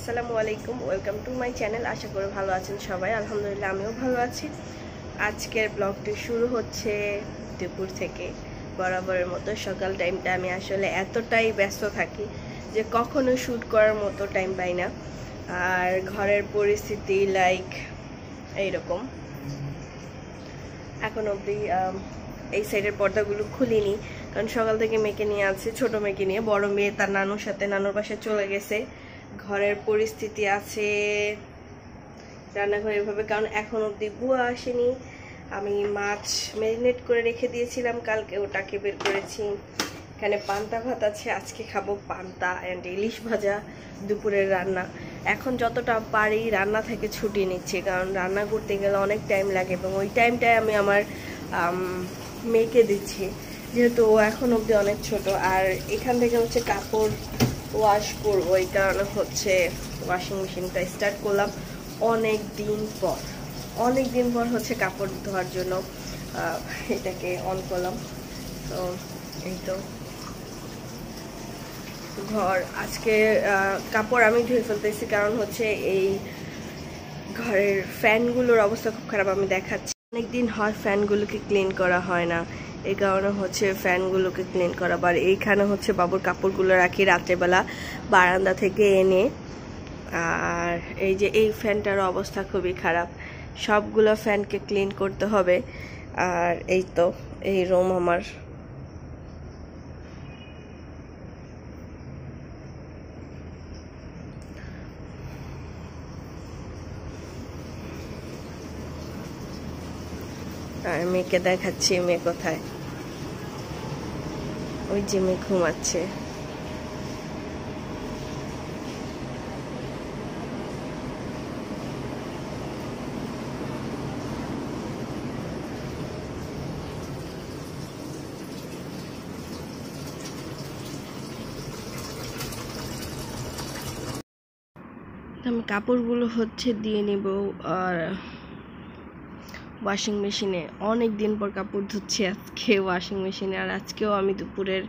আসসালামু আলাইকুম welcome to my channel আশা করি ভালো আছেন সবাই আলহামদুলিল্লাহ আমিও ভালো আছি আজকের ব্লগটি শুরু হচ্ছে দুপুর থেকে বরাবরের মতো সকাল টাইমটা আমি আসলে এতটাই ব্যস্ত থাকি যে কখনো শ্যুট করার মতো টাইম পাই না আর ঘরের পরিস্থিতি লাইক এইরকম এখন অবধি এই সাইডের পর্দাগুলো খুলিনি কারণ সকাল থেকে মেয়েকে নিয়ে আছে ছোট মেয়েকে নিয়ে বড় মেয়ে তার নানুর সাথে নানুর বাসায় চলে গেছে ঘরের পরিস্থিতি আছে রান্নাঘর এভাবে কারণ এখন অবধি বুয়া আসেনি আমি মাছ ম্যারিনেট করে রেখে দিয়েছিলাম কালকে ওটাকে বের করেছি এখানে পান্তা ভাত আছে আজকে খাবো পান্তা অ্যান্ড ইলিশ ভাজা দুপুরের রান্না এখন যতটা পারি রান্না থেকে ছুটি নিচ্ছি কারণ রান্না করতে গেলে অনেক টাইম লাগে এবং ওই টাইমটাই আমি আমার মেয়েকে দিচ্ছি যেহেতু ও এখন অবধি অনেক ছোট আর এখান থেকে হচ্ছে কাপড় ওয়াশ করব এই কারণে হচ্ছে ওয়াশিং মেশিনটা স্টার্ট করলাম অনেক দিন পর অনেক দিন পর হচ্ছে কাপড় ধোয়ার জন্য এটাকে অন করলাম তো এই তো ঘর আজকে কাপড় আমি ধুয়ে ফেলতেছি কারণ হচ্ছে এই ঘরের ফ্যানগুলোর অবস্থা খুব খারাপ আমি দেখাচ্ছি অনেকদিন হয় ফ্যানগুলোকে ক্লিন করা হয় না এই কারণে হচ্ছে ফ্যানগুলোকে ক্লিন করা বা এইখানে হচ্ছে বাবুর কাপড়গুলো রাখি রাত্রেবেলা বারান্দা থেকে এনে আর এই যে এই ফ্যানটার অবস্থা খুবই খারাপ সবগুলো ফ্যানকে ক্লিন করতে হবে আর এই তো এই রুম আমার আর মেয়েকে দেখাচ্ছি মেয়ে কোথায় ওই যে মেয়ে ঘুমাচ্ছে আমি কাপড়গুলো হচ্ছে দিয়ে নেব আর ওয়াশিং মেশিনে অনেক দিন পর কাপড় ধুচ্ছি আজকে ওয়াশিং মেশিনে আর আজকেও আমি দুপুরের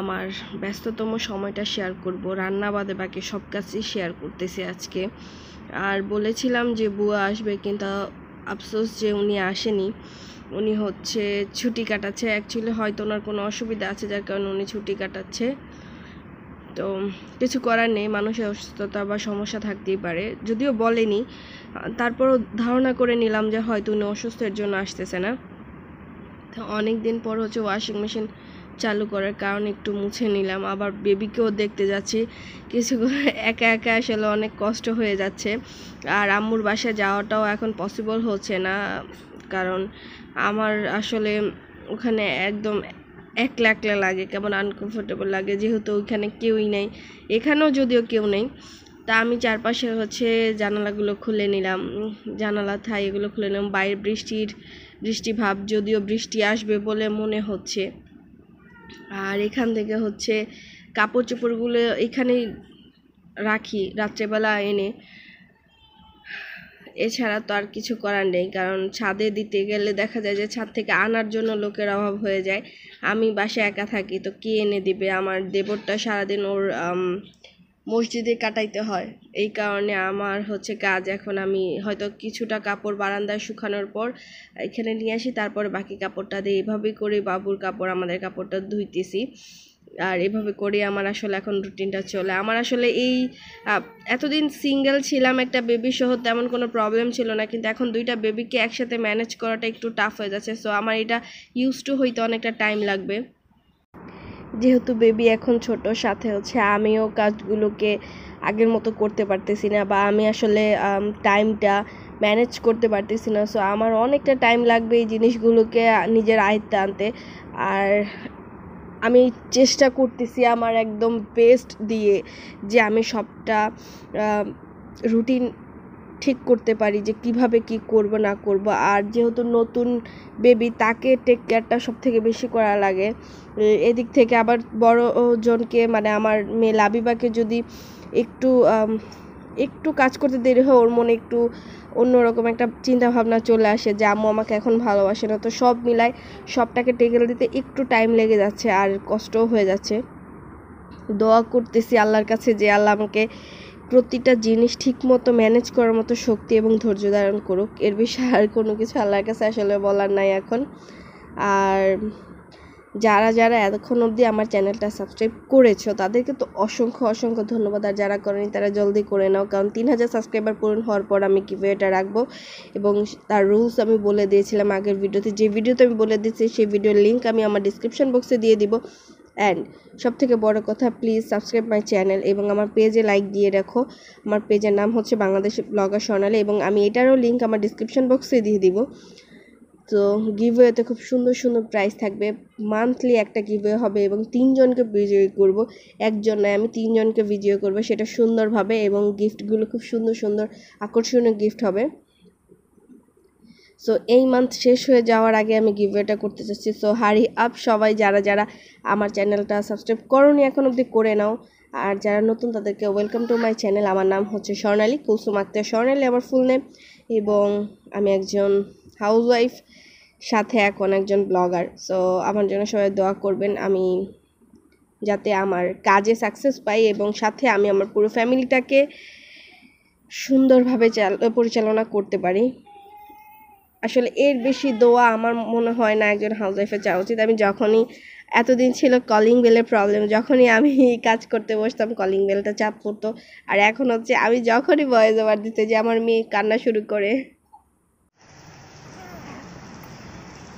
আমার ব্যস্ততম সময়টা শেয়ার করব রান্না বাদে বাকি সব কাজই শেয়ার করতেছি আজকে আর বলেছিলাম যে বুয়া আসবে কিন্তু আফসোস যে উনি আসেনি উনি হচ্ছে ছুটি কাটাচ্ছে অ্যাকচুয়ালি হয়তো ওনার কোনো অসুবিধা আছে যার কারণে উনি ছুটি কাটাচ্ছে তো কিছু করার নেই মানুষের অসুস্থতা বা সমস্যা থাকতেই পারে যদিও বলেনি তারপরও ধারণা করে নিলাম যে হয়তো উনি অসুস্থের জন্য আসতেছে না তো অনেক দিন পর হচ্ছে ওয়াশিং মেশিন চালু করার কারণ একটু মুছে নিলাম আবার বেবিকেও দেখতে যাচ্ছি কিছু একা একা আসলে অনেক কষ্ট হয়ে যাচ্ছে আর আম্মুর বাসায় যাওয়াটাও এখন পসিবল হচ্ছে না কারণ আমার আসলে ওখানে একদম একলা একলা লাগে কেমন আনকমফোর্টেবল লাগে যেহেতু ওইখানে কেউই নেই এখানেও যদিও কেউ নেই তা আমি চারপাশে হচ্ছে জানালাগুলো খুলে নিলাম জানালা থাই এগুলো খুলে নিলাম বাইরে বৃষ্টির বৃষ্টি ভাব যদিও বৃষ্টি আসবে বলে মনে হচ্ছে আর এখান থেকে হচ্ছে কাপড় চোপড়গুলো এখানেই রাখি রাত্রেবেলা এনে এছাড়া তো আর কিছু করার নেই কারণ ছাদে দিতে গেলে দেখা যায় যে ছাদ থেকে আনার জন্য লোকের অভাব হয়ে যায় আমি বাসে একা থাকি তো কে এনে দিবে আমার দেবরটা সারাদিন ওর মসজিদে কাটাইতে হয় এই কারণে আমার হচ্ছে কাজ এখন আমি হয়তো কিছুটা কাপড় বারান্দায় শুকানোর পর এখানে নিয়ে আসি তারপরে বাকি কাপড়টা দিয়ে এভাবেই করে বাবুর কাপড় আমাদের কাপড়টা ধুইতেছি আর এভাবে করে আমার আসলে এখন রুটিনটা চলে আমার আসলে এই এতদিন সিঙ্গেল ছিলাম একটা বেবি সহ তেমন কোনো প্রবলেম ছিল না কিন্তু এখন দুইটা বেবিকে একসাথে ম্যানেজ করাটা একটু টাফ হয়ে যাচ্ছে সো আমার এটা ইউজ টু হইতে অনেকটা টাইম লাগবে যেহেতু বেবি এখন ছোট সাথে হচ্ছে আমিও কাজগুলোকে আগের মতো করতে পারতেছি না বা আমি আসলে টাইমটা ম্যানেজ করতে পারতেছি না সো আমার অনেকটা টাইম লাগবে এই জিনিসগুলোকে নিজের আয়ত্তে আনতে আর আমি চেষ্টা করতেছি আমার একদম বেস্ট দিয়ে যে আমি সবটা রুটিন ঠিক করতে পারি যে কিভাবে কি করব না করব আর যেহেতু নতুন বেবি তাকে টেক কেয়ারটা সব থেকে বেশি করা লাগে এদিক থেকে আবার বড় জনকে মানে আমার মেয়ে লাবিবাকে যদি একটু একটু কাজ করতে দেরি হয় ওর মনে একটু অন্যরকম একটা চিন্তা ভাবনা চলে আসে যে আম্মু আমাকে এখন ভালোবাসে না তো সব মিলায় সবটাকে টেকেল দিতে একটু টাইম লেগে যাচ্ছে আর কষ্টও হয়ে যাচ্ছে দোয়া করতেছি আল্লাহর কাছে যে আল্লাহ আমাকে প্রতিটা জিনিস ঠিকমতো ম্যানেজ করার মতো শক্তি এবং ধৈর্য ধারণ করুক এর বিষয়ে আর কোনো কিছু আল্লাহর কাছে আসলে বলার নাই এখন আর যারা যারা এতক্ষণ অবধি আমার চ্যানেলটা সাবস্ক্রাইব করেছো তাদেরকে তো অসংখ্য অসংখ্য ধন্যবাদ আর যারা করেনি তারা জলদি করে নাও কারণ তিন হাজার সাবস্ক্রাইবার পূরণ হওয়ার পর আমি গিভওয়েটা রাখবো এবং তার রুলস আমি বলে দিয়েছিলাম আগের ভিডিওতে যে ভিডিওতে আমি বলে দিয়েছি সেই ভিডিওর লিঙ্ক আমি আমার ডিসক্রিপশন বক্সে দিয়ে দিব অ্যান্ড সব থেকে বড় কথা প্লিজ সাবস্ক্রাইব মাই চ্যানেল এবং আমার পেজে লাইক দিয়ে রাখো আমার পেজের নাম হচ্ছে বাংলাদেশ ব্লগার সোনালি এবং আমি এটারও লিঙ্ক আমার ডিসক্রিপশন বক্সে দিয়ে দিব তো গিভওয়েতে খুব সুন্দর সুন্দর প্রাইস থাকবে মান্থলি একটা গিভওয়ে হবে এবং তিনজনকে বিজয়ী করব একজন নয় আমি তিনজনকে বিজয়ী করব সেটা সুন্দরভাবে এবং গিফটগুলো খুব সুন্দর সুন্দর আকর্ষণীয় গিফট হবে সো এই মান্থ শেষ হয়ে যাওয়ার আগে আমি গিভওয়েটা করতে চাচ্ছি সো হারি আপ সবাই যারা যারা আমার চ্যানেলটা সাবস্ক্রাইব করনি এখন অবধি করে নাও আর যারা নতুন তাদেরকে ওয়েলকাম টু মাই চ্যানেল আমার নাম হচ্ছে স্বর্ণালী কুলসুম আত্মীয় স্বর্ণালী আমার ফুল নেম এবং আমি একজন হাউসওয়াইফ সাথে এখন একজন ব্লগার সো আমার জন্য সবাই দোয়া করবেন আমি যাতে আমার কাজে সাকসেস পাই এবং সাথে আমি আমার পুরো ফ্যামিলিটাকে সুন্দরভাবে পরিচালনা করতে পারি আসলে এর বেশি দোয়া আমার মনে হয় না একজন হাউসওয়াইফে চাওয়া উচিত আমি যখনই এতদিন ছিল কলিং বেলের প্রবলেম যখনই আমি কাজ করতে বসতাম কলিং বেলটা চাপ পড়তো আর এখন হচ্ছে আমি যখনই বয়েস ওভার দিতে যে আমার মেয়ে কান্না শুরু করে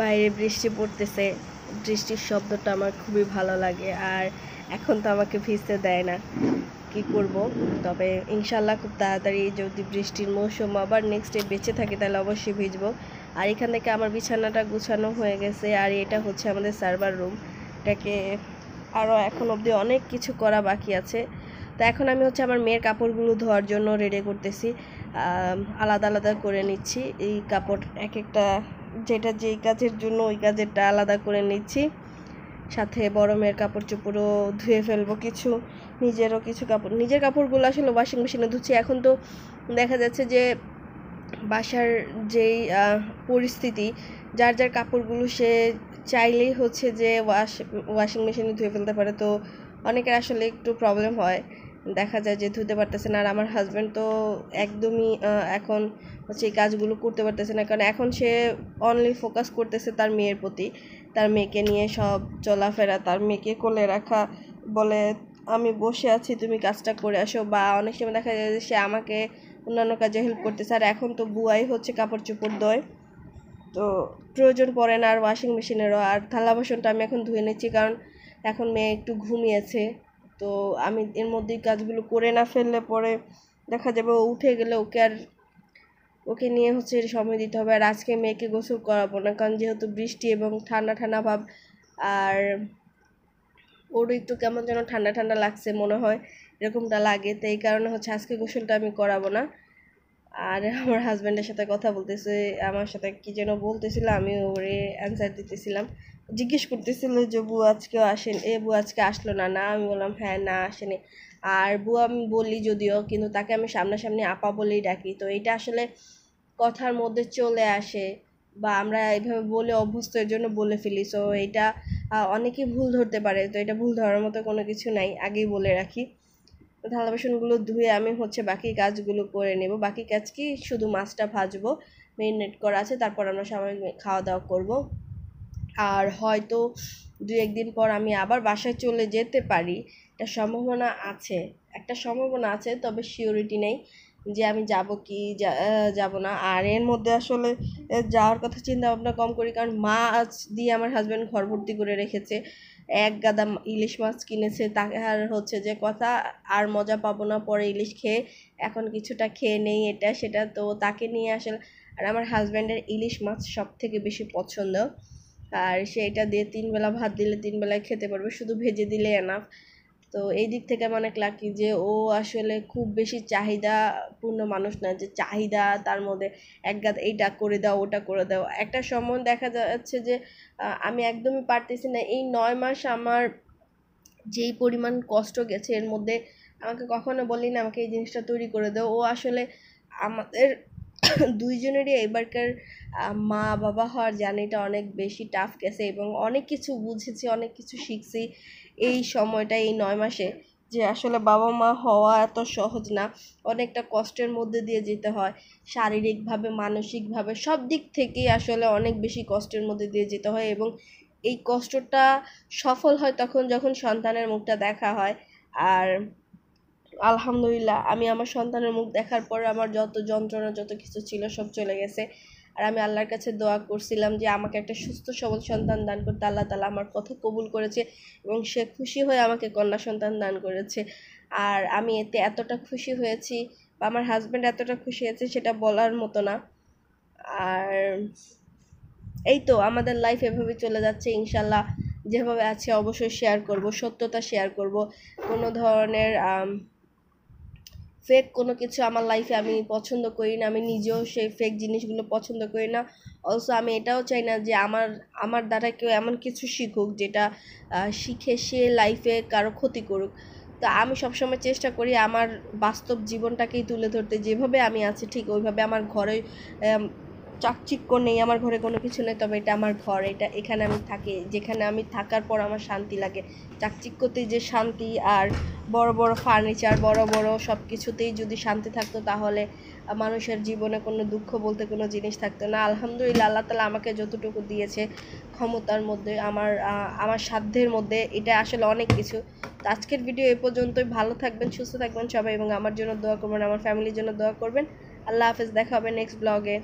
বাইরে বৃষ্টি পড়তেছে বৃষ্টির শব্দটা আমার খুবই ভালো লাগে আর এখন তো আমাকে ভিজতে দেয় না কি করব তবে ইনশাল্লাহ খুব তাড়াতাড়ি যদি বৃষ্টির মৌসুম আবার নেক্সট ডে বেঁচে থাকে তাহলে অবশ্যই ভিজবো আর এখান থেকে আমার বিছানাটা গুছানো হয়ে গেছে আর এটা হচ্ছে আমাদের সার্ভার রুম এটাকে আরও এখন অবধি অনেক কিছু করা বাকি আছে তো এখন আমি হচ্ছে আমার মেয়ের কাপড়গুলো ধোয়ার জন্য রেডি করতেছি আলাদা আলাদা করে নিচ্ছি এই কাপড় এক একটা যেটা যেই কাজের জন্য ওই কাজেরটা আলাদা করে নিচ্ছি সাথে বড় মেয়ের কাপড় চোপড়ও ধুয়ে ফেলবো কিছু নিজেরও কিছু কাপড় নিজের কাপড়গুলো আসলে ওয়াশিং মেশিনে ধুচ্ছি এখন তো দেখা যাচ্ছে যে বাসার যেই পরিস্থিতি যার যার কাপড়গুলো সে চাইলেই হচ্ছে যে ওয়াশ ওয়াশিং মেশিনে ধুয়ে ফেলতে পারে তো অনেকের আসলে একটু প্রবলেম হয় দেখা যায় যে ধুতে পারতেছে না আর আমার হাজব্যান্ড তো একদমই এখন হচ্ছে এই কাজগুলো করতে পারতেছে না কারণ এখন সে অনলি ফোকাস করতেছে তার মেয়ের প্রতি তার মেয়েকে নিয়ে সব চলাফেরা তার মেয়েকে কোলে রাখা বলে আমি বসে আছি তুমি কাজটা করে আসো বা অনেক সময় দেখা যায় যে সে আমাকে অন্যান্য কাজে হেল্প করতেছে আর এখন তো বুয়াই হচ্ছে কাপড় চোপড় দয় তো প্রয়োজন পড়ে না আর ওয়াশিং মেশিনেরও আর থালা বাসনটা আমি এখন ধুয়ে নিচ্ছি কারণ এখন মেয়ে একটু ঘুমিয়েছে তো আমি এর মধ্যে কাজগুলো করে না ফেললে পরে দেখা যাবে ও উঠে গেলে ওকে আর ওকে নিয়ে হচ্ছে সময় দিতে হবে আর আজকে মেয়েকে গোসল করাবো না কারণ যেহেতু বৃষ্টি এবং ঠান্ডা ঠান্ডা ভাব আর ওরই তো কেমন যেন ঠান্ডা ঠান্ডা লাগছে মনে হয় এরকমটা লাগে তো এই কারণে হচ্ছে আজকে গোসলটা আমি করাবো না আর আমার হাজব্যান্ডের সাথে কথা বলতেছে আমার সাথে কি যেন বলতেছিলো আমি ওরে অ্যান্সার দিতেছিলাম জিজ্ঞেস করতেছিল যে বউ আজকেও আসেন এ বউ আজকে আসলো না না আমি বললাম হ্যাঁ না আসেনি আর বউ আমি বলি যদিও কিন্তু তাকে আমি সামনাসামনি আপা বলেই ডাকি তো এটা আসলে কথার মধ্যে চলে আসে বা আমরা এইভাবে বলে অভ্যস্ত এর জন্য বলে ফেলি সো এটা অনেকে ভুল ধরতে পারে তো এটা ভুল ধরার মতো কোনো কিছু নাই আগেই বলে রাখি থালা বাসনগুলো ধুয়ে আমি হচ্ছে বাকি কাজগুলো করে নেব বাকি কাজ কি শুধু মাছটা ভাজবো মেরিনেট করা আছে তারপর আমরা সবাই খাওয়া দাওয়া করবো আর হয়তো দু একদিন পর আমি আবার বাসায় চলে যেতে পারি একটা সম্ভাবনা আছে একটা সম্ভাবনা আছে তবে সিওরিটি নেই যে আমি যাব কি যাব না আর এর মধ্যে আসলে যাওয়ার কথা চিন্তা ভাবনা কম করি কারণ মাছ দিয়ে আমার হাজব্যান্ড ঘর ভর্তি করে রেখেছে এক গাদা ইলিশ মাছ কিনেছে তাকে আর হচ্ছে যে কথা আর মজা পাবো না পরে ইলিশ খেয়ে এখন কিছুটা খেয়ে নেই এটা সেটা তো তাকে নিয়ে আসলে আর আমার হাজব্যান্ডের ইলিশ মাছ সব থেকে বেশি পছন্দ আর সেইটা দিয়ে তিন বেলা ভাত দিলে তিন বেলায় খেতে পারবে শুধু ভেজে দিলে এনাফ তো এই দিক থেকে আমি অনেক লাকি যে ও আসলে খুব বেশি চাহিদাপূর্ণ মানুষ না যে চাহিদা তার মধ্যে এক গাদ এইটা করে দাও ওটা করে দাও একটা সময় দেখা যাচ্ছে যে আমি একদমই পারতেছি না এই নয় মাস আমার যেই পরিমাণ কষ্ট গেছে এর মধ্যে আমাকে কখনো বলি না আমাকে এই জিনিসটা তৈরি করে দাও ও আসলে আমাদের দুইজনেরই এবারকার মা বাবা হওয়ার জার্নিটা অনেক বেশি টাফ গেছে এবং অনেক কিছু বুঝেছি অনেক কিছু শিখছি এই সময়টা এই নয় মাসে যে আসলে বাবা মা হওয়া এত সহজ না অনেকটা কষ্টের মধ্যে দিয়ে যেতে হয় শারীরিকভাবে মানসিকভাবে সব দিক থেকেই আসলে অনেক বেশি কষ্টের মধ্যে দিয়ে যেতে হয় এবং এই কষ্টটা সফল হয় তখন যখন সন্তানের মুখটা দেখা হয় আর আলহামদুলিল্লাহ আমি আমার সন্তানের মুখ দেখার পর আমার যত যন্ত্রণা যত কিছু ছিল সব চলে গেছে আর আমি আল্লাহর কাছে দোয়া করছিলাম যে আমাকে একটা সুস্থ সবল সন্তান দান করতে আল্লাহ তালা আমার কথা কবুল করেছে এবং সে খুশি হয়ে আমাকে কন্যা সন্তান দান করেছে আর আমি এতে এতটা খুশি হয়েছি বা আমার হাজব্যান্ড এতটা খুশি হয়েছে সেটা বলার মতো না আর এই তো আমাদের লাইফ এভাবে চলে যাচ্ছে ইনশাল্লাহ যেভাবে আছে অবশ্যই শেয়ার করব সত্যতা শেয়ার করব কোনো ধরনের ফেক কোনো কিছু আমার লাইফে আমি পছন্দ করি না আমি নিজেও সেই ফেক জিনিসগুলো পছন্দ করি না অলসো আমি এটাও চাই না যে আমার আমার দ্বারা কেউ এমন কিছু শিখুক যেটা শিখে সে লাইফে কারো ক্ষতি করুক তো আমি সবসময় চেষ্টা করি আমার বাস্তব জীবনটাকেই তুলে ধরতে যেভাবে আমি আছি ঠিক ওইভাবে আমার ঘরে চাকচিক্য নেই আমার ঘরে কোনো কিছু নেই তবে এটা আমার ঘর এটা এখানে আমি থাকি যেখানে আমি থাকার পর আমার শান্তি লাগে চাকচিক্যতে যে শান্তি আর বড় বড় ফার্নিচার বড় বড় সব কিছুতেই যদি শান্তি থাকতো তাহলে মানুষের জীবনে কোনো দুঃখ বলতে কোনো জিনিস থাকতো না আলহামদুলিল্লাহ আল্লাহ তালা আমাকে যতটুকু দিয়েছে ক্ষমতার মধ্যে আমার আমার সাধ্যের মধ্যে এটা আসলে অনেক কিছু তো আজকের ভিডিও এ পর্যন্তই ভালো থাকবেন সুস্থ থাকবেন সবাই এবং আমার জন্য দোয়া করবেন আমার ফ্যামিলির জন্য দোয়া করবেন আল্লাহ হাফেজ দেখা হবে নেক্সট ব্লগে